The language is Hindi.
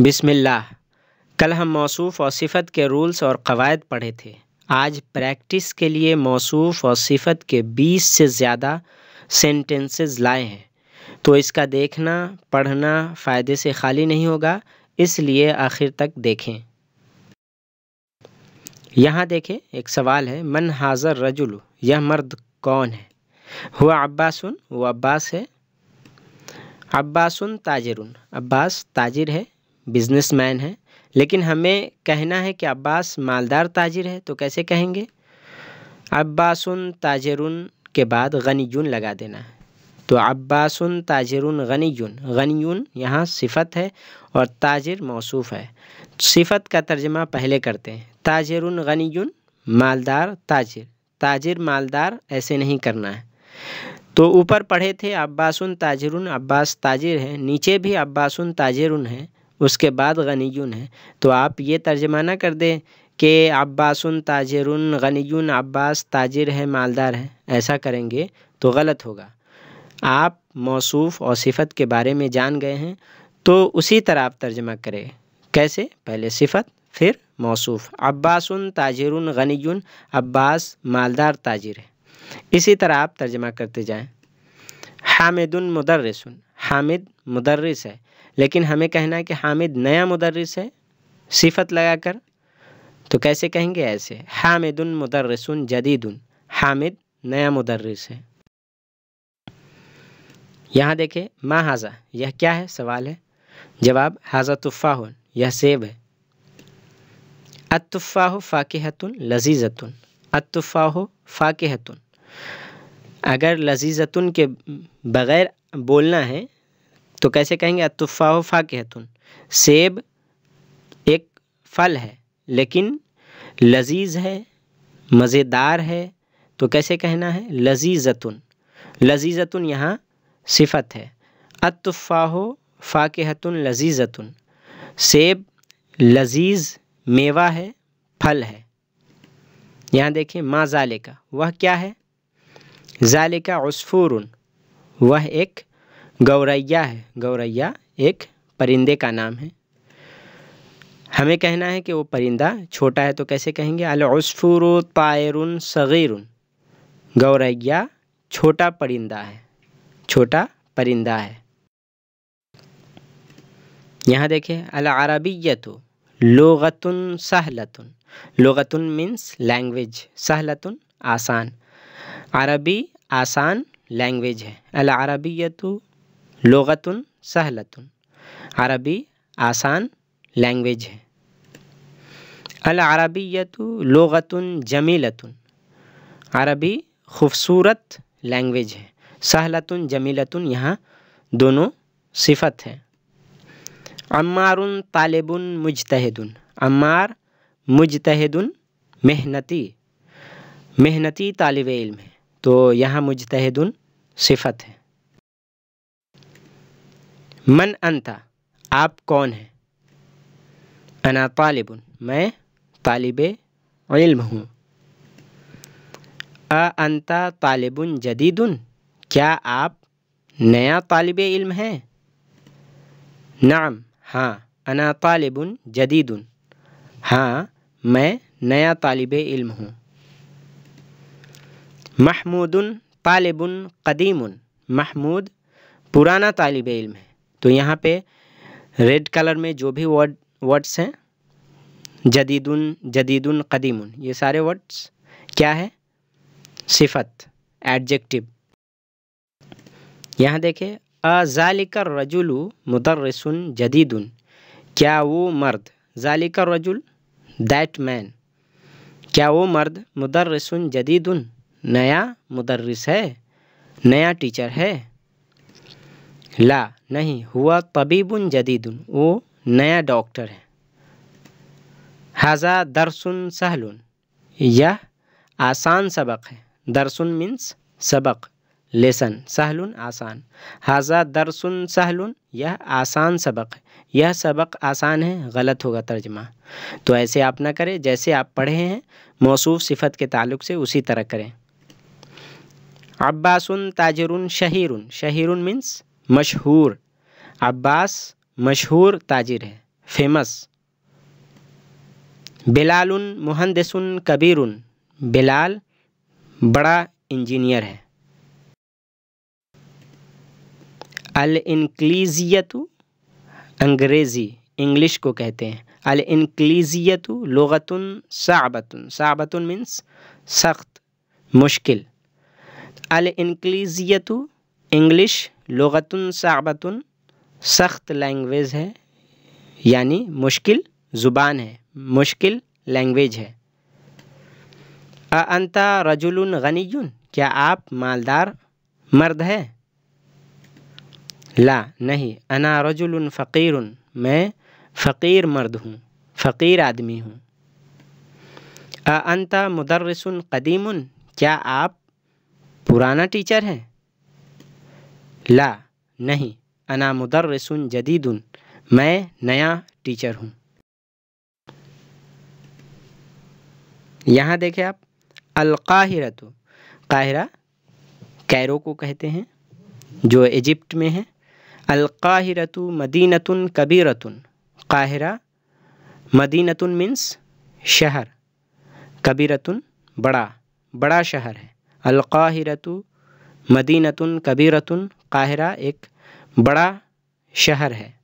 बिसमिल्लाह कल हम मौसूफ़ और सिफ़त के रूल्स और कवायद पढ़े थे आज प्रैक्टिस के लिए मौसूफ़ और सिफ़त के 20 से ज़्यादा सेंटेंसेस लाए हैं तो इसका देखना पढ़ना फ़ायदे से खाली नहीं होगा इसलिए आखिर तक देखें यहाँ देखें एक सवाल है मन हाजर रजुल यह मर्द कौन है हुआ अब्बासन वो अब्बास है अब्बासन ताजरुन अब्बास ताजिर है बिजनेसमैन हैं लेकिन हमें कहना है कि अब्बास मालदार ताजिर है तो कैसे कहेंगे अब्बासन ताजर के बाद गनीजुन लगा देना है तो अब्बासन ताजरुन गनीजुन गनीजुन यहाँ सिफत है और ताजिर मौसू है सिफत का तर्जमा पहले करते हैं ताजरुन गनीजुन मालदार ताजिर ताजिर मालदार ऐसे नहीं करना है तो ऊपर पढ़े थे अब्बासन ताजर अब्बास ताजिर है नीचे भी अब्बासन ताजर है उसके बाद गनी है तो आप ये तर्जमाना कर दें कि अब्बासन ताजरुन गनी अब्बास ताजिर है मालदार है ऐसा करेंगे तो गलत होगा आप मौसूफ़ और सिफत के बारे में जान गए हैं तो उसी तरह आप तर्जमा करें कैसे पहले सिफत फिर मौसूफ़ अब्बासन ताजरुन गनी अब्बास मालदार ताजर है इसी तरह आप तर्जमा करते जाएँ हामिद मदरसन हामिद मदरस है लेकिन हमें कहना है कि हामिद नया मदरस है सिफत लगाकर तो कैसे कहेंगे ऐसे हामिदन मुदर्रसन जदीदन हामिद नया मदरस है यहाँ देखे माँ हाजा यह क्या है सवाल है जवाब हाजा तुफ़ाहुन यह सेब है अतुफ़ाह फ़ाकहतुन लजीज़तुन अतुफ़ाह फ़ाकहतुन अगर लजीज़तुन के बग़ैर बोलना है तो कैसे कहेंगे अतुफ़ा हतुन सेब एक फल है लेकिन लजीज़ है मज़ेदार है तो कैसे कहना है लजीज़तुन लजीज़तुन यहाँ सिफत है अतुफ़ा हतुन लजीज़तुन सेब लजीज़ मेवा है फल है यहाँ देखें माँ जाले का वह क्या है जाले का उसफूर वह एक गौरैया है गौरैया एक परिंदे का नाम है हमें कहना है कि वो परिंदा छोटा है तो कैसे कहेंगे अलसफुर तायरुन सग़ीर गौरैया छोटा परिंदा है छोटा परिंदा है यहाँ देखें अल अरबियत लोगतुन सहलतुन लोगतुन मीन्स लैंग्वेज सहलतुन आसान अरबी आसान लैंग्वेज है अल लगतन सहलतन अरबी आसान लैंग्वेज है अल अरबियत लगतन जमीलतन अरबी खूबसूरत लैंग्वेज है सहलतन जमीलतन यहाँ दोनों सिफत है अम्मार तालिबन मुजतहदन अम्मार मुजतहदन मेहनती मेहनती तालब इल्म है तो यहाँ मुजतहदन सिफत है मन अंता आप कौन हैं अना तालिबन मैं तालिब इल्म हूँ अ अंता तालिबन जदीदन क्या आप नया तालिब इल्म हैं नाम हाँ अना तालिबन जदीदन हाँ मैं नया तालिब इल्म हूँ महमूदन तालिबन कदीम महमूद पुराना तालिब इल्म है तो यहाँ पे रेड कलर में जो भी वर्ड वर्ड्स हैं जदीदुन जदीदुन कदीमुन ये सारे वर्ड्स क्या है सिफत एडजेक्टिव यहाँ देखे अजालिकर रजुलु मुदर्रसुन जदीदुन क्या वो मर्द जालिकर रजुल दैट मैन क्या वो मर्द मुदर्रसुन जदीदुन नया मुदर्रस है नया टीचर है ला नहीं हुआ तबीबुन जदीदुन वो नया डॉक्टर है हज़ा दरसुन सहलुन यह आसान सबक है दरसुन मीन्स सबक लेसन सहलुन आसान हजा दरसुन सहलुन यह आसान सबक है यह सबक आसान है गलत होगा तर्जमा तो ऐसे आप ना करें जैसे आप पढ़े हैं मौसू सिफत के ताल्लुक से उसी तरह करें अब्बासन ताजरुन शहीरुन शहीरुन मीन्स मशहूर अब्बास मशहूर ताजिर है फेमस बिलाल मुहंदसुन कबीर बिलाल बड़ा इंजीनियर है अल इनक्लीजियत अंग्रेज़ी इंग्लिश को कहते हैं अल इनक्लीजियत लगतन साबतन साबतन मीन्स सख्त मुश्किल अल इनक्लीजियत इंग्लिश लगतन साबतन सख्त लैंग्वेज है यानी मुश्किल ज़ुबान है मुश्किल लैंग्वेज है अंता रजुल गनीन क्या आप मालदार मर्द है ला नहीं अना रजुल फ़कीर मैं फ़कीर मर्द हूँ फ़कीर आदमी हूँ अंता मुदरसन कदीम क्या आप पुराना टीचर हैं ला नहीं अना मुदर्रसुन जदीदुन मैं नया टीचर हूँ यहाँ देखें आप अलकाहिरा तो काहिरा कैरो को कहते हैं जो इजिप्ट में है अलकाहिरतु मदीनतुन कबीरतुन काहिरा मदीनतुन मीन्स शहर कबीरतुन बड़ा बड़ा शहर है अलकाहिरतु मदीनतुन कबीरतुन काहिरा एक बड़ा शहर है